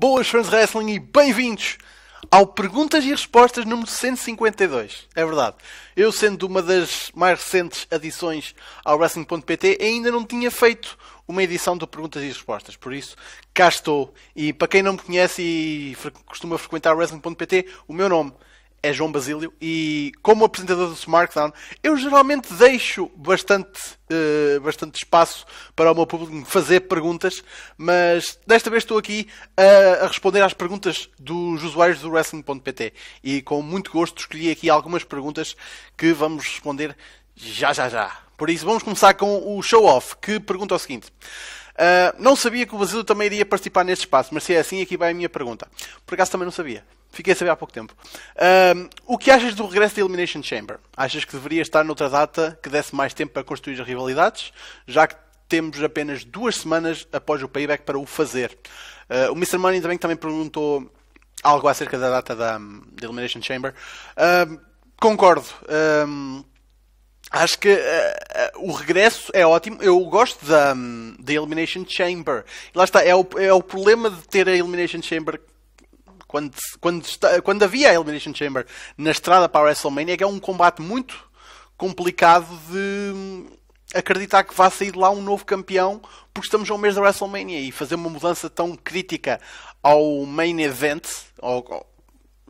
Boas fãs de wrestling e bem-vindos ao Perguntas e Respostas número 152. É verdade. Eu, sendo uma das mais recentes adições ao Wrestling.pt, ainda não tinha feito uma edição de Perguntas e Respostas. Por isso, cá estou. E para quem não me conhece e costuma frequentar o Wrestling.pt, o meu nome é João Basílio e como apresentador do Smartdown eu geralmente deixo bastante, uh, bastante espaço para o meu público fazer perguntas, mas desta vez estou aqui a, a responder às perguntas dos usuários do Wrestling.pt e com muito gosto escolhi aqui algumas perguntas que vamos responder já já já. Por isso vamos começar com o show off que pergunta é o seguinte. Uh, não sabia que o Basílio também iria participar neste espaço, mas se é assim, aqui vai a minha pergunta. Por acaso também não sabia, Fiquei a saber há pouco tempo. Um, o que achas do regresso da Elimination Chamber? Achas que deveria estar noutra data que desse mais tempo para construir as rivalidades, já que temos apenas duas semanas após o payback para o fazer? Uh, o Mr. Money também, também perguntou algo acerca da data da, da Elimination Chamber. Um, concordo. Um, acho que uh, uh, o regresso é ótimo. Eu gosto da, da Elimination Chamber. E lá está, é o, é o problema de ter a Elimination Chamber quando, quando, está, quando havia a Elimination Chamber na estrada para a WrestleMania, é um combate muito complicado de hum, acreditar que vá sair de lá um novo campeão, porque estamos ao mês da WrestleMania e fazer uma mudança tão crítica ao main event, ou, ou,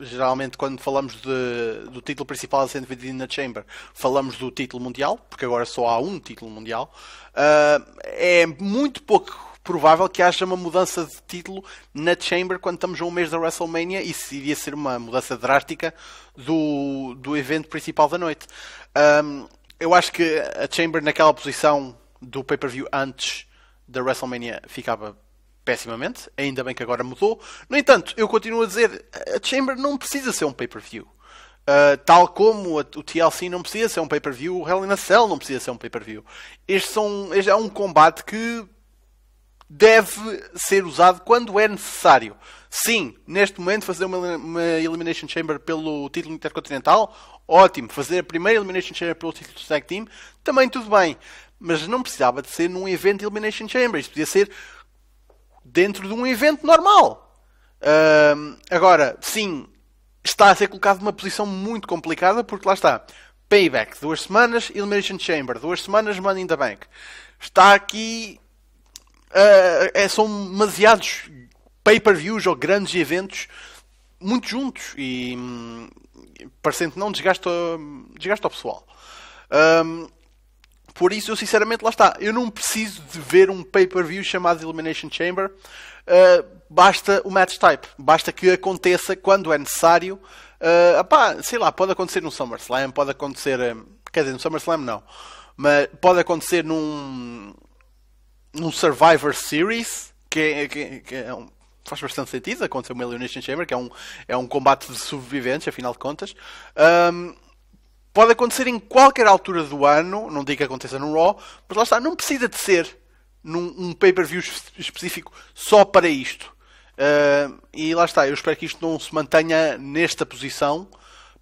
geralmente quando falamos de, do título principal a ser dividido na Chamber, falamos do título mundial, porque agora só há um título mundial, uh, é muito pouco provável que haja uma mudança de título na Chamber quando estamos a um mês da WrestleMania. Isso iria ser uma mudança drástica do, do evento principal da noite. Um, eu acho que a Chamber naquela posição do pay-per-view antes da WrestleMania ficava pessimamente. Ainda bem que agora mudou. No entanto, eu continuo a dizer, a Chamber não precisa ser um pay-per-view. Uh, tal como a, o TLC não precisa ser um pay-per-view, o Hell in a Cell não precisa ser um pay-per-view. Este, são, este é um combate que deve ser usado quando é necessário. Sim, neste momento fazer uma, uma Elimination Chamber pelo título intercontinental, ótimo. Fazer a primeira Elimination Chamber pelo título do Tag Team, também tudo bem. Mas não precisava de ser num evento Elimination Chamber. Isso podia ser dentro de um evento normal. agora, sim, está a ser colocado numa posição muito complicada porque lá está. Payback, duas semanas, Elimination Chamber, duas semanas, Money in the Bank. Está aqui uh, é, são demasiados pay-per-views ou grandes eventos muito juntos e parecendo que não desgasta, desgasta o pessoal. Um, ah, por isso, eu sinceramente, lá está. Eu não preciso de ver um pay-per-view chamado Elimination Chamber. Uh, basta o match type. Basta que aconteça quando é necessário. Uh, sei lá, pode acontecer no SummerSlam, pode acontecer. Quer dizer, no SummerSlam não. Mas pode acontecer num num Survivor Series, que, é, que, que é um, faz bastante sentido, aconteceu uma Elimination Chamber, que é um, é um combate de sobreviventes, afinal de contas. Um, pode acontecer em qualquer altura do ano, não digo que aconteça no Raw, mas lá está, não precisa de ser num um pay-per-view específico só para isto. Uh, e lá está, eu espero que isto não se mantenha nesta posição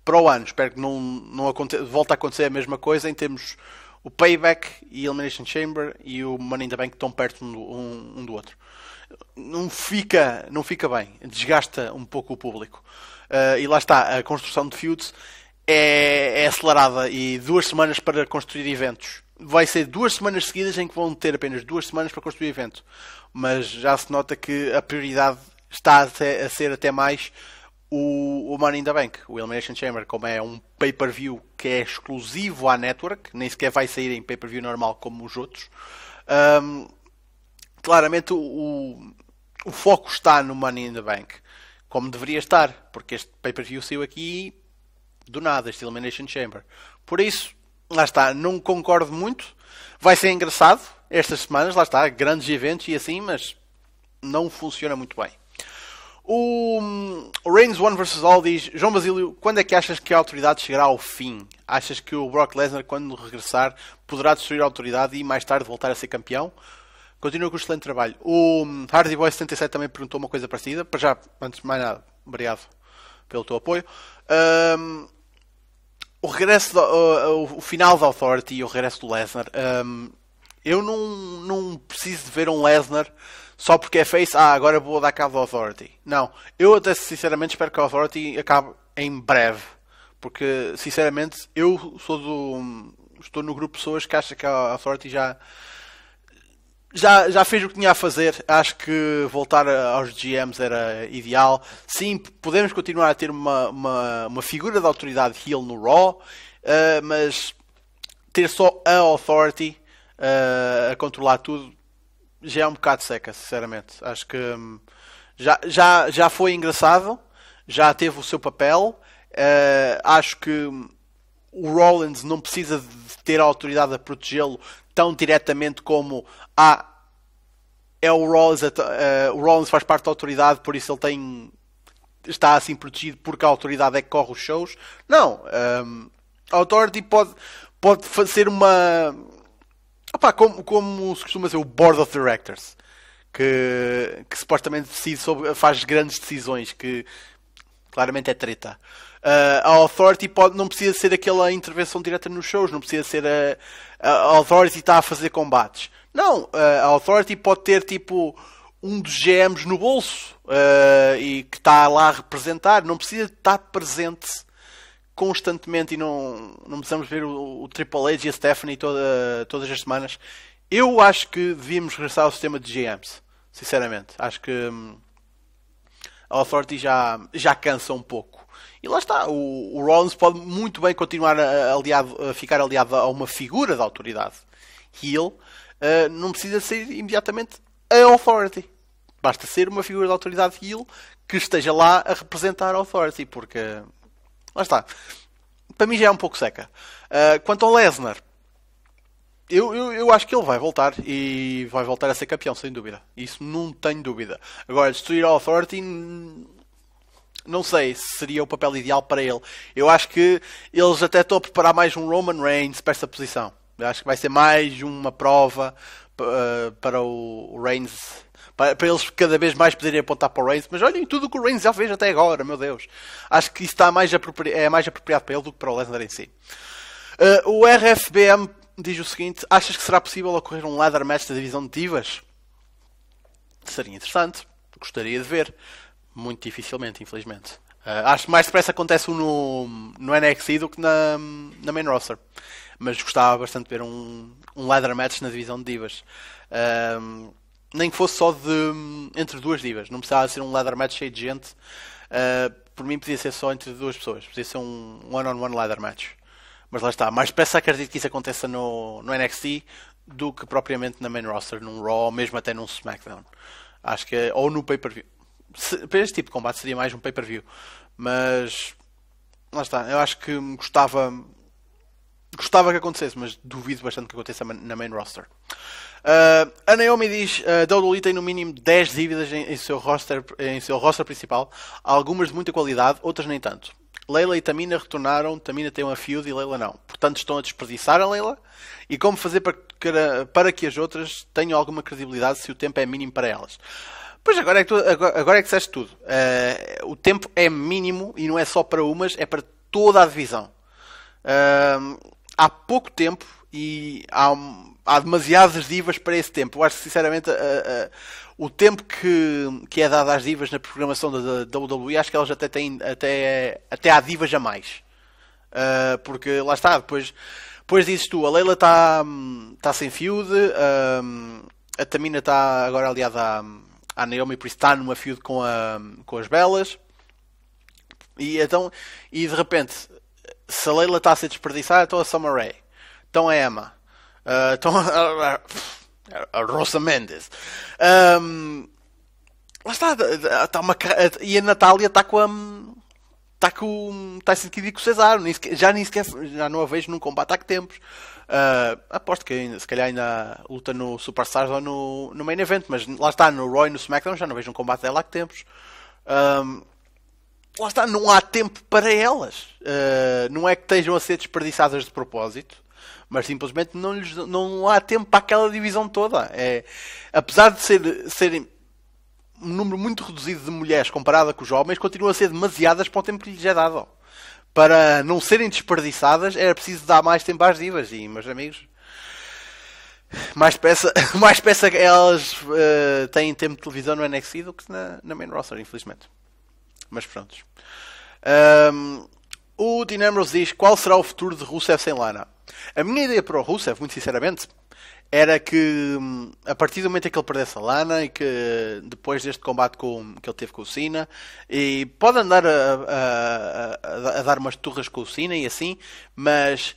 para o ano. Espero que não, não aconte... volte a acontecer a mesma coisa em termos o Payback e Elimination Chamber e o Money in the Bank estão perto um do, um, um do outro. Não fica, não fica bem, desgasta um pouco o público. Uh, e lá está, a construção de feuds é, é acelerada e duas semanas para construir eventos vai ser duas semanas seguidas em que vão ter apenas duas semanas para construir evento. Mas já se nota que a prioridade está a ser até mais o, o Money in the Bank, o Elimination Chamber, como é um pay-per-view que é exclusivo à network, nem sequer vai sair em pay-per-view normal como os outros, um, claramente o, o, o, foco está no Money in the Bank, como deveria estar, porque este pay-per-view saiu aqui do nada, este Elimination Chamber. Por isso, lá está, não concordo muito. Vai ser engraçado estas semanas, lá está, grandes eventos e assim, mas não funciona muito bem. Hum, o, Reigns One vs diz João Basílio, quando é que achas que a autoridade chegará ao fim? Achas que o Brock Lesnar, quando regressar, poderá destruir a autoridade e mais tarde voltar a ser campeão? Continua com o excelente trabalho. O hum, Hardy Boy 77 também perguntou uma coisa parecida. Para já, antes de mais nada, obrigado pelo teu apoio. Um, o regresso, do, uh, o final da Authority e o regresso do Lesnar. Um, eu não, não preciso de ver um Lesnar só porque é face, ah, agora vou dar cabo da Authority. Não, eu até sinceramente espero que a Authority acabe em breve. Porque, sinceramente, eu sou do. Estou no grupo de pessoas que acha que a Authority já. Já, já fez o que tinha a fazer. Acho que voltar aos GMs era ideal. Sim, podemos continuar a ter uma, uma, uma figura de autoridade heel no Raw, uh, mas ter só a Authority uh, a controlar tudo, já é um bocado seca, sinceramente. Acho que um, já, já, já foi engraçado, já teve o seu papel. Uh, acho que hum, o Rollins não precisa de ter a autoridade a protegê-lo tão diretamente como a é o Rollins, uh, o Rollins faz parte da autoridade, por isso ele tem está assim protegido porque a autoridade é que corre os shows. Não, um, a Authority pode, pode fazer uma Opa, como, como se costuma dizer, o Board of Directors, que, que supostamente decide sobre, faz grandes decisões, que claramente é treta. Uh, a Authority pode, não precisa ser aquela intervenção direta nos shows, não precisa ser a, a Authority está a fazer combates. Não, ah, a Authority pode ter tipo um dos GMs no bolso uh, e que está lá a representar, não precisa estar presente constantemente e não, não precisamos ver o, o Triple H e a Stephanie toda, todas as semanas. Eu acho que devíamos regressar ao sistema de GMs, sinceramente. Acho que hum, a Authority já, já cansa um pouco. E lá está, o, o Rollins pode muito bem continuar a, aliado, a ficar aliado a uma figura da autoridade. Heal uh, eh, não precisa ser imediatamente a Authority. Basta ser uma figura da autoridade Heal que esteja lá a representar a Authority, porque Lá está. Para mim já é um pouco seca. Uh, quanto ao Lesnar, eu, eu, eu, acho que ele vai voltar e vai voltar a ser campeão, sem dúvida. Isso não tenho dúvida. Agora, destruir a Authority, não sei se seria o papel ideal para ele. Eu acho que eles até estão a preparar mais um Roman Reigns para essa posição. Eu acho que vai ser mais uma prova uh, para o Reigns para, é para, eles cada vez mais poderem apontar para o Reigns, mas olhem tudo o que o Reigns já fez até agora, meu Deus. Acho que isso está mais é mais apropriado para ele do que para o Lesnar em si. Uh, o RFBM diz o seguinte: achas que será possível ocorrer um ladder match da divisão de divas? Seria interessante, gostaria de ver. Muito dificilmente, infelizmente. Uh, acho que mais depressa acontece um no, no NXT do que na, na main roster. Mas gostava bastante de ver um, um ladder match na divisão de divas nem que fosse só de entre duas divas, não precisava ser um ladder match cheio de gente. Uh, por mim podia ser só entre duas pessoas, podia ser um one-on-one -on -one ladder match. Mas lá está, mais depressa acredito que isso aconteça no, no NXT do que propriamente na main roster, num Raw, ou mesmo até num SmackDown. Acho que ou no pay-per-view. Para este tipo de combate seria mais um pay-per-view. Mas lá está, eu acho que gostava gostava que acontecesse, mas duvido bastante que aconteça na main roster. Uh, a Naomi diz: uh, tem no mínimo 10 dívidas em, em, seu roster, em seu roster principal, algumas de muita qualidade, outras nem tanto. Leila e Tamina retornaram, Tamina tem uma feud e Leila não. Portanto, estão a desperdiçar a Leila. E como fazer para que, para que as outras tenham alguma credibilidade se o tempo é mínimo para elas? Pois agora é que, tu, agora, agora é que disseste tudo. Uh, o tempo é mínimo e não é só para umas, é para toda a divisão. Uh, há pouco tempo e há, há demasiadas divas para esse tempo. Eu acho que, sinceramente, a, a, o tempo que, que é dado às divas na programação da, da WWE, acho que elas até têm, até, até há divas a mais. Uh, porque lá está, depois, depois dizes tu, a Leila está tá sem feud, uh, a Tamina está agora aliada à, à Naomi, por isso está numa feud com, a, com as Belas. E então, e de repente, se a Leila está a ser desperdiçada, estão a Summer Rae, é. estão é a Emma, uh, a, a, a, Rosa Mendes. Um, lá está, está uma, e a Natália está com a. Está com o Tyson Kidd e com o Cesaro. já, nem sequer, já não a vejo num combate há que tempos. Uh, aposto que ainda, se calhar ainda luta no Superstars ou no, no Main Event, mas lá está, no Roy no SmackDown já não vejo um combate dela há que tempos lá está, não há tempo para elas. Uh, não é que estejam a ser desperdiçadas de propósito, mas simplesmente não, lhes, não há tempo para aquela divisão toda. É, apesar de ser, serem um número muito reduzido de mulheres comparada com os homens, continuam a ser demasiadas para o tempo que lhes é dado. Para não serem desperdiçadas, era preciso dar mais tempo às divas. E, meus amigos, mais peça, mais peça que elas uh, têm tempo de televisão no é NXT do que na, na main roster, infelizmente. Mas pronto. Um, o Dinamos diz qual será o futuro de Rusev sem Lana. A minha ideia para o Rusev, muito sinceramente, era que hum, a partir do momento em que ele perdesse a Lana e que depois deste combate com, que ele teve com o Cena e pode andar a, a, a, a dar umas turras com o Cena e assim, mas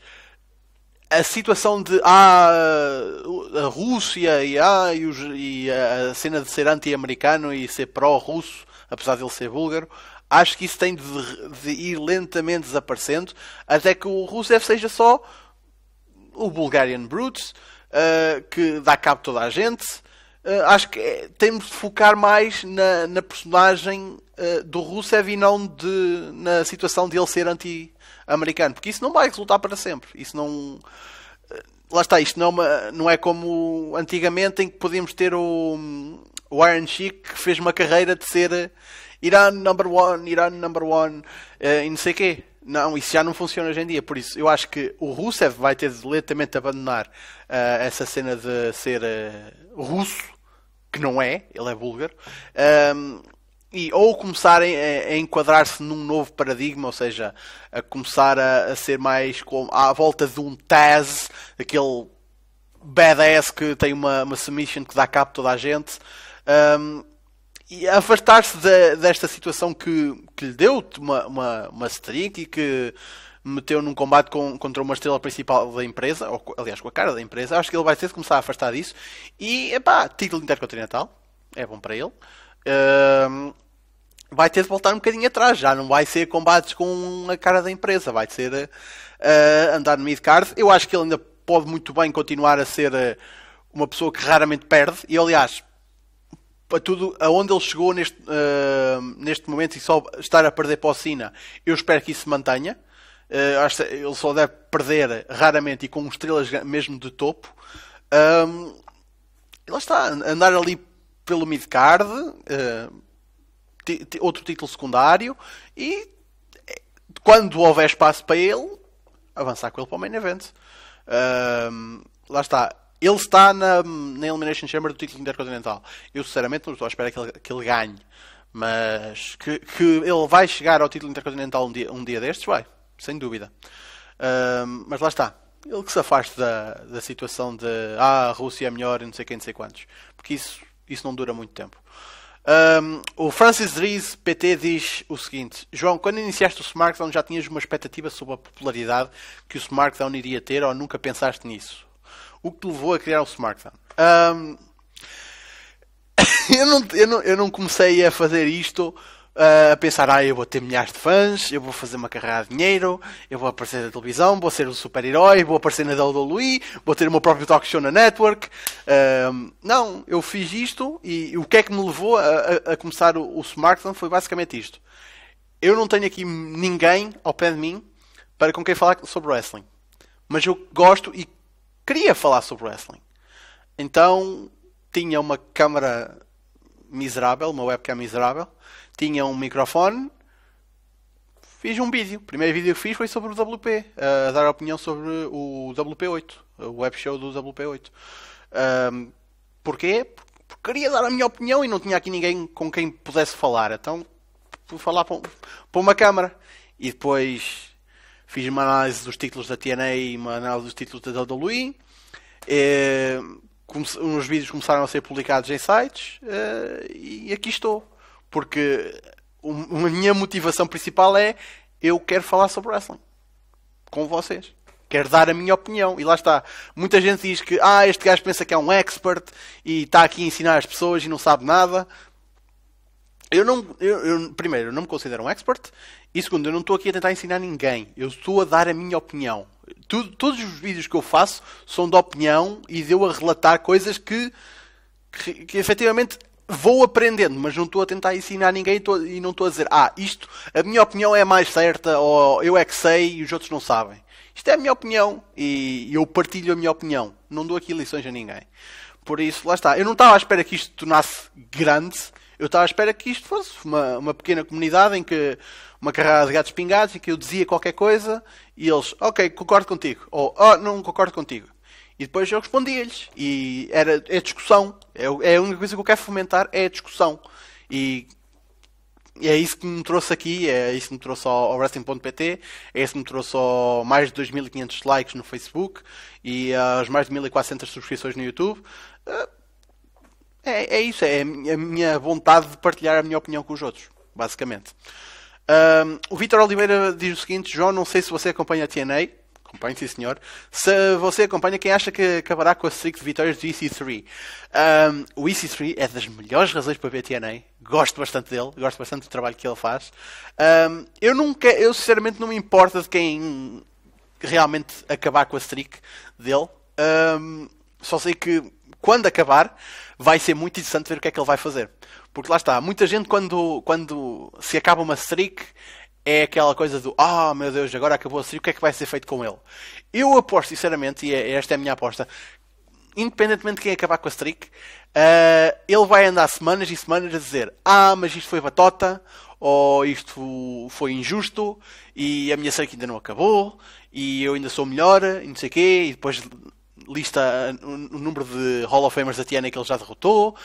a situação de ah, a Rússia e, ah, e, os, e a cena de ser anti-americano e ser pró-russo apesar de ele ser búlgaro. Acho que isso tem de, de ir lentamente desaparecendo, até que o Rusev seja só o Bulgarian Brutes, uh, que dá cabo de toda a gente. Uh, acho que é, temos de focar mais na, na personagem uh, do Rusev e não de, na situação de ele ser anti-americano, porque isso não vai resultar para sempre. Isso não. Lá está, isto não é, uma, não é como antigamente em que podíamos ter o, o Iron Sheik fez uma carreira de ser eh, Iran number one, Iran number one, uh, e não sei quê. Não, isso já não funciona hoje em dia. Por isso, eu acho que o Rusev vai ter de lentamente abandonar uh, essa cena de ser uh, russo, que não é, ele é búlgaro, um, ehm, e ou começarem a, enquadrar-se num novo paradigma, ou seja, a começar a, a ser mais com, à volta de um Taz, aquele badass que tem uma, uma submission que dá cabo toda a gente. Um, e afastar-se de, desta situação que, que lhe deu uma, uma, uma streak e que meteu num combate com, contra uma estrela principal da empresa, ou aliás com a cara da empresa, acho que ele vai ter de começar a afastar disso. E epá, título intercontinental, é bom para ele. Um, vai ter de voltar um bocadinho atrás, já não vai ser combates com a cara da empresa, vai ser uh, andar no mid-card. Eu acho que ele ainda pode muito bem continuar a ser ah, uma pessoa que raramente perde, e aliás, tudo aonde ele chegou neste, uh, neste momento e só estar a perder para o Sina, eu espero que isso se mantenha. Uh, acho que ele só deve perder raramente e com estrelas mesmo de topo. Um, lá está, andar ali pelo midcard, uh, outro título secundário e quando houver espaço para ele, avançar com ele para o main event. Um, lá está, ele está na, na Elimination Chamber do título intercontinental. Eu sinceramente não estou à espera que ele, que ele ganhe. Mas que, que, ele vai chegar ao título intercontinental um dia, um dia destes, vai, sem dúvida. mas lá está. Ele que se afaste da, da situação de ah, a Rússia é melhor e não sei quem, não sei quantos. Porque isso, isso não dura muito tempo. Um, o Francis Dries PT diz o seguinte: João, quando iniciaste o SmackDown já tinhas uma expectativa sobre a popularidade que o SmackDown iria ter ou nunca pensaste nisso? o que te levou a criar o SmartTown? Um, eu, não, eu, não, eu não comecei a fazer isto Uh, a pensar, ah, eu vou ter milhares de fãs, eu vou fazer uma carreira de dinheiro, eu vou aparecer na televisão, vou ser um super-herói, vou aparecer na WWE, vou ter o meu próprio talk show na network. não, eu fiz isto e o que é que me levou a, a, a começar o, o Smartphone foi basicamente isto. Eu não tenho aqui ninguém ao pé de mim para com quem falar sobre wrestling. Mas eu gosto e queria falar sobre wrestling. Então tinha uma câmara miserável, uma webcam miserável, tinha um microfone, fiz um vídeo. O primeiro vídeo que fiz foi sobre o WP, a dar opinião sobre o WP8, o web show do WP8. Um, porquê? Porque queria dar a minha opinião e não tinha aqui ninguém com quem pudesse falar, então fui falar para uma câmara. E depois Fiz uma análise dos títulos da TNA e uma análise dos títulos da WWE. É, uns vídeos começaram a ser publicados em sites é, e aqui estou. Porque a minha motivação principal é eu quero falar sobre wrestling com vocês. Quero dar a minha opinião. E lá está. Muita gente diz que ah, este gajo pensa que é um expert e está aqui a ensinar as pessoas e não sabe nada. Eu não. Eu, eu primeiro, eu não me considero um expert e segundo, eu não estou aqui a tentar ensinar ninguém. Eu estou a dar a minha opinião. Tudo, todos os vídeos que eu faço são de opinião e de eu a relatar coisas que, que, que efetivamente vou aprendendo, mas não estou a tentar ensinar ninguém tô, e não estou a dizer, ah, isto, a minha opinião é mais certa, ou eu é que sei e os outros não sabem. Isto é a minha opinião e eu partilho a minha opinião. Não dou aqui lições a ninguém. Por isso, lá está. Eu não estava à espera que isto tornasse grande, eu estava à espera que isto fosse uma, uma pequena comunidade em que uma carrada de gatos pingados e que eu dizia qualquer coisa e eles, ok, concordo contigo, ou oh, não concordo contigo. E depois eu respondia-lhes. E era, é discussão. É, é a única coisa que eu quero fomentar é a discussão. E é isso que me trouxe aqui, é isso que me trouxe ao, ao Wrestling.pt, é isso que me trouxe ao mais de 2.500 likes no Facebook e as mais de 1.400 subscrições no YouTube. Ah, é, é isso, é a minha vontade de partilhar a minha opinião com os outros, basicamente. Um, o Vitor Oliveira diz o seguinte: João, não sei se você acompanha a TNA. Acompanhe, sim senhor. Se você acompanha, quem acha que acabará com a streak de vitórias do EC3? Um, o EC3 é das melhores razões para ver TNA. Gosto bastante dele, gosto bastante do trabalho que ele faz. Um, eu nunca, eu sinceramente não me importa de quem realmente acabar com a streak dele. só sei que quando acabar, vai ser muito interessante ver o que é que ele vai fazer. Porque lá está, muita gente quando, quando se acaba uma streak é aquela coisa do ah oh, meu Deus, agora acabou a streak, o que é que vai ser feito com ele? Eu aposto, sinceramente, e é, esta é a minha aposta, independentemente de quem acabar com a streak, uh, ele vai andar semanas e semanas a dizer ah, mas isto foi batota, ou isto foi injusto, e a minha streak ainda não acabou, e eu ainda sou melhor, e não sei o quê, e depois lista o número de Hall of Famers da Tiana que ele já derrotou.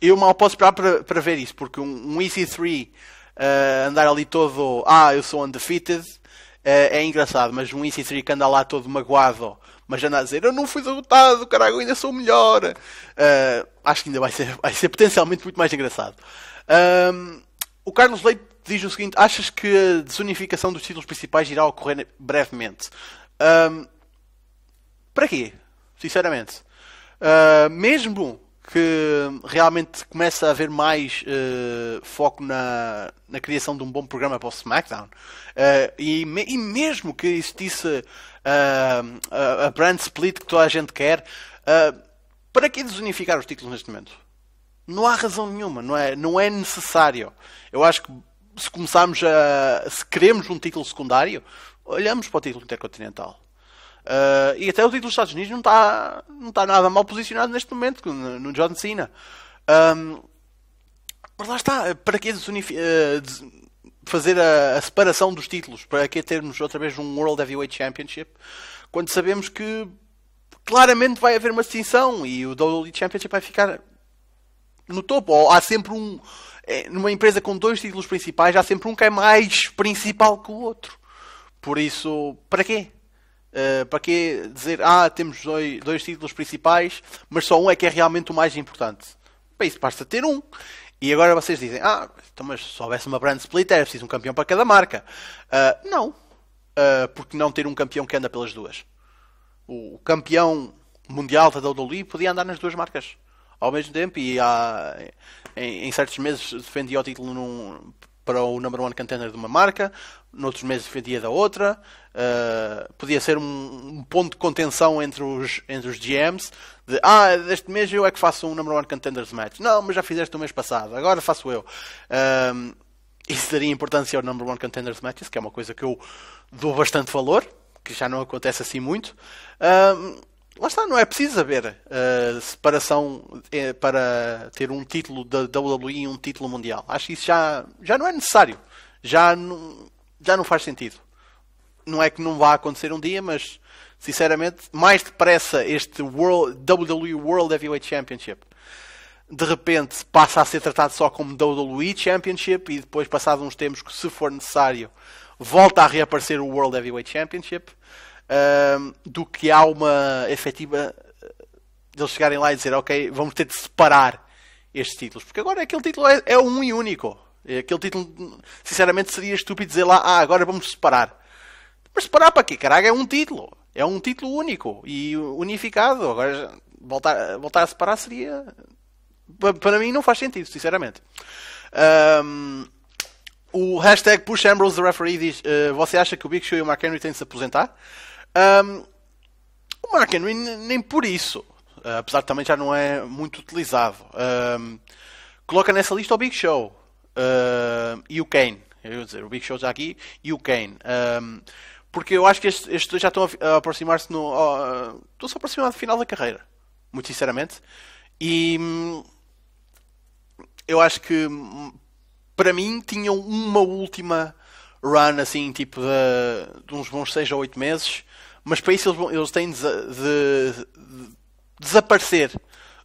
eu mal posso esperar para, para ver isso, porque um, um EC3 uh, ah, andar ali todo, ah, eu sou undefeated, uh, é engraçado, mas um EC3 que anda lá todo magoado, mas anda a dizer, eu não fui derrotado, caralho, eu ainda sou melhor, uh, acho que ainda vai ser, vai ser potencialmente muito mais engraçado. Um, o Carlos Leite diz o seguinte: achas que a desunificação dos títulos principais irá ocorrer brevemente? Um, para quê? Sinceramente. Uh, mesmo que realmente começa a haver mais uh, foco na, na criação de um bom programa para o SmackDown, uh, e, me, e, mesmo que existisse a, a brand split que toda a gente quer, para que desunificar os títulos neste momento? Não há razão nenhuma, não é, não é necessário. Eu acho que se começarmos a. se queremos um título secundário, olhamos para o título intercontinental. Uh, e até o título dos Estados Unidos não está não tá nada mal posicionado neste momento, no, no John Cena. Um, ehm, mas lá está, para que uh, fazer a, a, separação dos títulos? Para que termos outra vez um World Heavyweight Championship? Quando sabemos que claramente vai haver uma distinção e o WWE Championship vai ficar no topo. Ou há sempre um. Eh, numa empresa com dois títulos principais, há sempre um que é mais principal que o outro. Por isso, para quê? Uh, para que dizer, ah, temos dois, dois títulos principais, mas só um é que é realmente o mais importante? Para isso basta ter um. E agora vocês dizem, ah, então, mas se houvesse uma brand split era preciso um campeão para cada marca. Uh, não. Uh, porque não ter um campeão que anda pelas duas? O, o campeão mundial da WWE podia andar nas duas marcas ao mesmo tempo e há, em, em certos meses defendia o título num, para o number one contender de uma marca, noutros meses defendia da outra, uh, podia ser um, um, ponto de contenção entre os, entre os GMs, de ah, deste mês eu é que faço um number one contenders match, não, mas já fizeste o mês passado, agora faço eu. Uh, isso daria importância ao number one contenders matches, que é uma coisa que eu dou bastante valor, que já não acontece assim muito. Uh, lá está, não é preciso haver uh, separação uh, para ter um título da WWE e um título mundial. Acho que isso já, já não é necessário. Já não, já não faz sentido. Não é que não vá acontecer um dia, mas sinceramente, mais depressa este World, WWE World Heavyweight Championship de repente passa a ser tratado só como WWE Championship e depois, passados uns tempos, que se for necessário, volta a reaparecer o World Heavyweight Championship do que há uma efetiva eh, de eles chegarem lá e dizer, ok, vamos ter de separar estes títulos. Porque agora aquele título é, é um e único. Aquele título, sinceramente, seria estúpido dizer lá, ah, agora vamos separar. Mas separar para quê? Caralho, é um título. É um título único e unificado. Agora, voltar, voltar a separar seria. Para mim, não faz sentido, sinceramente. Um, o hashtag Push the Referee diz: uh, Você acha que o Big Show e o mark Henry têm de se aposentar? Um, o Mark Henry nem por isso, ah, apesar de também já não é muito utilizado, um, coloca nessa lista o Big Show uh, e o Kane. Eu dizer, o Big Show já aqui e o Kane. Um, porque eu acho que estes, dois já estão a, aproximar-se no. Uh, estão-se aproximar do final da carreira, muito sinceramente. E hum, eu acho que hum, para mim tinham uma última run assim, tipo de, de uns bons 6 a 8 meses, mas para isso eles, eles têm de, de, de, desaparecer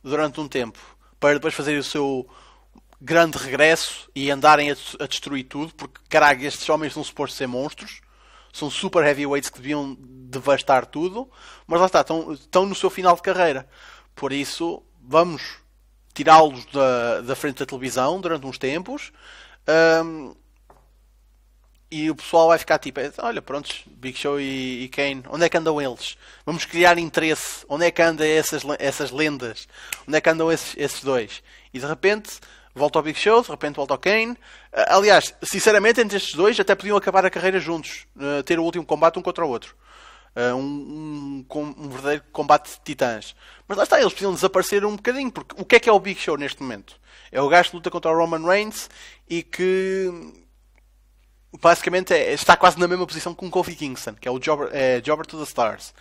durante um tempo para depois fazer o seu grande regresso e andarem a, a destruir tudo, porque caralho, estes homens são supostos ser monstros. São super heavyweights que deviam devastar tudo, mas lá está, estão, estão no seu final de carreira. Por isso, vamos tirá-los da, da frente da televisão durante uns tempos um, e o pessoal vai ficar tipo, olha, prontos, Big Show e, e, Kane, onde é que andam eles? Vamos criar interesse, onde é que andam essas, essas lendas? Onde é que andam esses, esses dois? E de repente volta ao Big Show, de repente volta ao Kane. Ah, aliás, sinceramente, entre estes dois até podiam acabar a carreira juntos, ah, ter o último combate um contra o outro. Ah, um, um, um, verdadeiro combate de titãs. Mas lá está, eles precisam desaparecer um bocadinho, porque o que é que é o Big Show neste momento? É o gajo que luta contra o Roman Reigns e que basicamente é, está quase na mesma posição que o Kofi Kingston, que é o Jobber, é, Jobber to the Stars.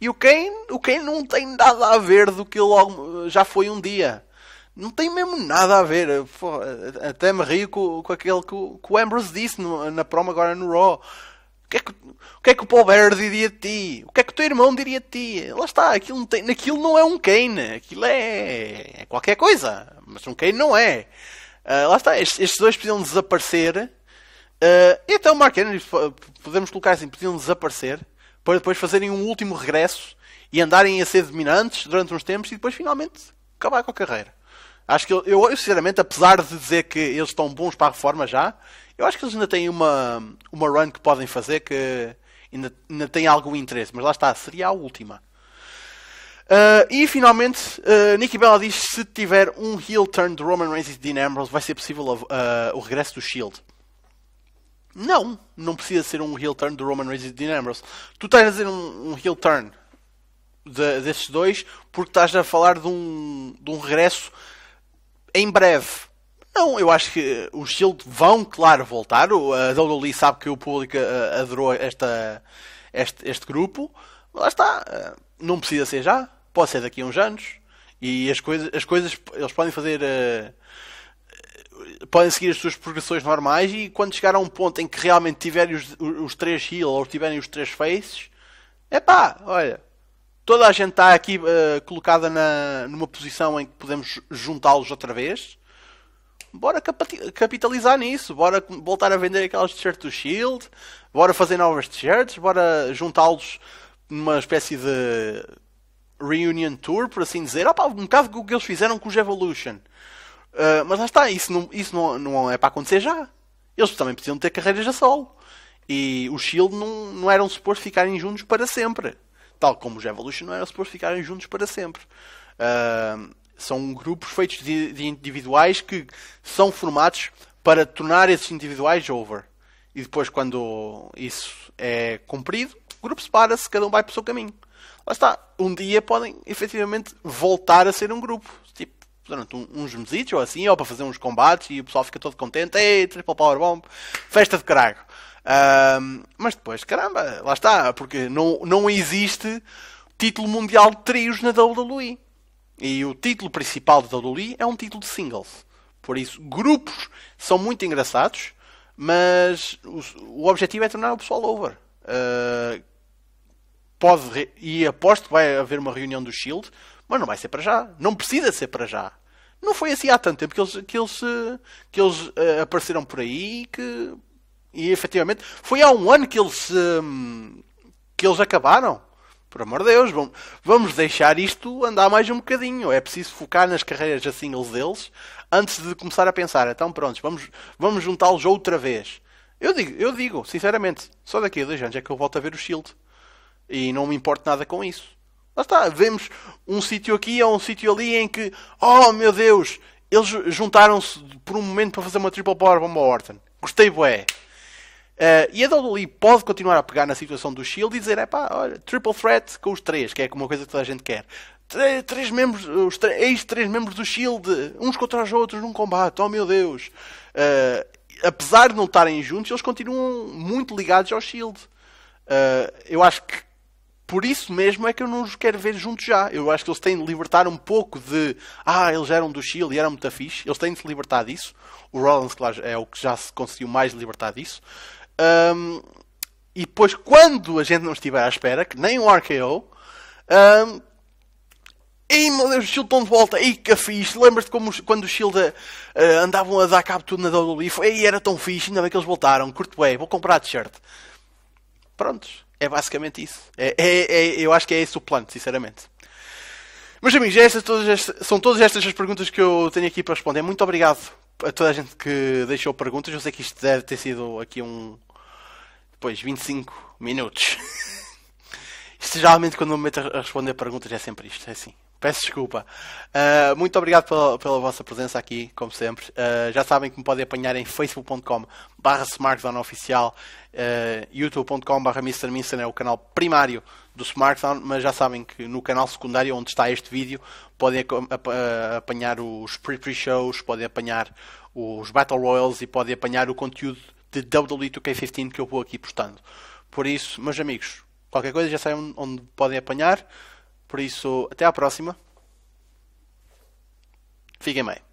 E o Kane, o Kane não tem nada a ver do que logo já foi um dia. Não tem mesmo nada a ver. até me rio com, com aquele que, o, que o Ambrose disse no, na promo agora no Raw. O que, é que, o que é que o Paul Bear diria de ti? O que é que o teu irmão diria de ti? Lá está, aquilo não, tem, aquilo não é um Kane. Aquilo é, é qualquer coisa. Mas um Kane não é. Uh, lá está, estes, estes dois precisam desaparecer Uh, então, Mark Henry, podemos colocar assim, podiam desaparecer para depois fazerem um último regresso e andarem a ser dominantes durante uns tempos e depois finalmente acabar com a carreira. Acho que eu, eu sinceramente, apesar de dizer que eles estão bons para a reforma já, eu acho que eles ainda têm uma, uma run que podem fazer que ainda, ainda tem algum interesse, mas lá está, seria a última. Uh, e finalmente, uh, eh, Nikki Bella diz se tiver um heel turn de Roman Reigns e Dean Ambrose, vai ser possível uh, o regresso do Shield. Não, não precisa ser um heel turn do Roman Reigns e Dean Ambrose. Tu estás a dizer um, um heel turn de, desses dois porque estás a falar de um, de um regresso em breve. Não, eu acho que os Shield vão, claro, voltar. A WWE sabe que o público eh, adorou esta, este, este grupo. Lá está. Eh, não precisa ser já. Pode ser daqui a uns anos. E as coisas, as coisas eles podem fazer eh, podem seguir as suas progressões normais e quando chegar a um ponto em que realmente tiverem os, os três heal ou tiverem os três faces, é pá, olha, toda a gente está aqui uh, colocada na, numa posição em que podemos juntá-los outra vez. Bora capitalizar nisso, bora voltar a vender aquelas t-shirts do Shield, bora fazer novas t-shirts, bora juntá-los numa espécie de reunion tour, por assim dizer. Opa, um bocado o que eles fizeram com os Evolution. Uh, mas lá está, isso não, isso não, não é para acontecer já. Eles também precisam ter carreiras a solo. E o Shield não, não eram suposto ficarem juntos para sempre. Tal como os Evolution não eram suposto ficarem juntos para sempre. Uh, são grupos feitos de, de, individuais que são formados para tornar esses individuais over. E depois, quando isso é cumprido, o grupo separa-se, cada um vai para o seu caminho. Lá está, um dia podem efetivamente voltar a ser um grupo. Tipo, durante uns mesitos ou assim, ou para fazer uns combates e o pessoal fica todo contente, ei, triple power bomb, festa de carago. Um, mas depois, caramba, lá está, porque não, não existe título mundial de trios na WWE. E o título principal da WWE é um título de singles. Por isso, grupos são muito engraçados, mas o, o objetivo é tornar o pessoal over. Uh, pode, e aposto que vai haver uma reunião do Shield mas não vai ser para já. Não precisa ser para já. Não foi assim há tanto tempo que eles, que eles, que eles uh, apareceram por aí que. E efetivamente. Foi há um ano que eles. Um, que eles acabaram. Por amor de Deus, vamos, vamos deixar isto andar mais um bocadinho. É preciso focar nas carreiras assim singles deles antes de começar a pensar. Então, prontos, vamos, vamos juntá-los outra vez. Eu digo, eu digo, sinceramente, só daqui a dois anos é que eu volto a ver o Shield. E não me importo nada com isso. Lá está, vemos um sítio aqui ou um sítio ali em que, oh meu Deus, eles juntaram-se por um momento para fazer uma triple powerbomb ao Orton. Gostei, bué. Uh, e a dolly pode continuar a pegar na situação do Shield e dizer, é pá, olha, triple threat com os três, que é uma coisa que toda a gente quer. Três, três membros, os três, três membros do Shield, uns contra os outros num combate, oh meu Deus. Uh, apesar de não estarem juntos, eles continuam muito ligados ao Shield. Uh, eh, eu acho que por isso mesmo é que eu não os quero ver juntos já. Eu acho que eles têm de libertar um pouco de. Ah, eles eram do Chile e eram muito fixe. Eles têm de se libertar disso. O Rollins, claro, é o que já se conseguiu mais libertar disso. Um, e depois, quando a gente não estiver à espera, que nem o RKO. Um, Ei, meu Deus, o Shield estão de volta. Ei, que fixe. Lembras-te quando o Shield uh, ah, andavam a dar cabo tudo na WWE? Ei, era tão fixe. Ainda bem que eles voltaram. Curto bem. Vou comprar a t-shirt. Prontos. É basicamente isso. É, é, é, eu acho que é esse o plano, sinceramente. Meus amigos, é essas, todas estas, são todas estas as perguntas que eu tenho aqui para responder. Muito obrigado a toda a gente que deixou perguntas. Eu sei que isto deve ter sido aqui um. Depois, 25 minutos. isto geralmente quando me meto a responder perguntas é sempre isto, é assim. Peço desculpa. Uh, muito obrigado pela, pela, vossa presença aqui, como sempre. Uh, já sabem que me podem apanhar em facebook.com barra Oficial, uh, youtube.com barra é o canal primário do Smartdown, mas já sabem que no canal secundário onde está este vídeo podem apanhar os pre-pre-shows, podem apanhar os Battle Royals e podem apanhar o conteúdo de WWE 2K15 que eu vou aqui postando. Por isso, meus amigos, qualquer coisa já sabem onde podem apanhar. Por isso, até à próxima. Fiquem bem.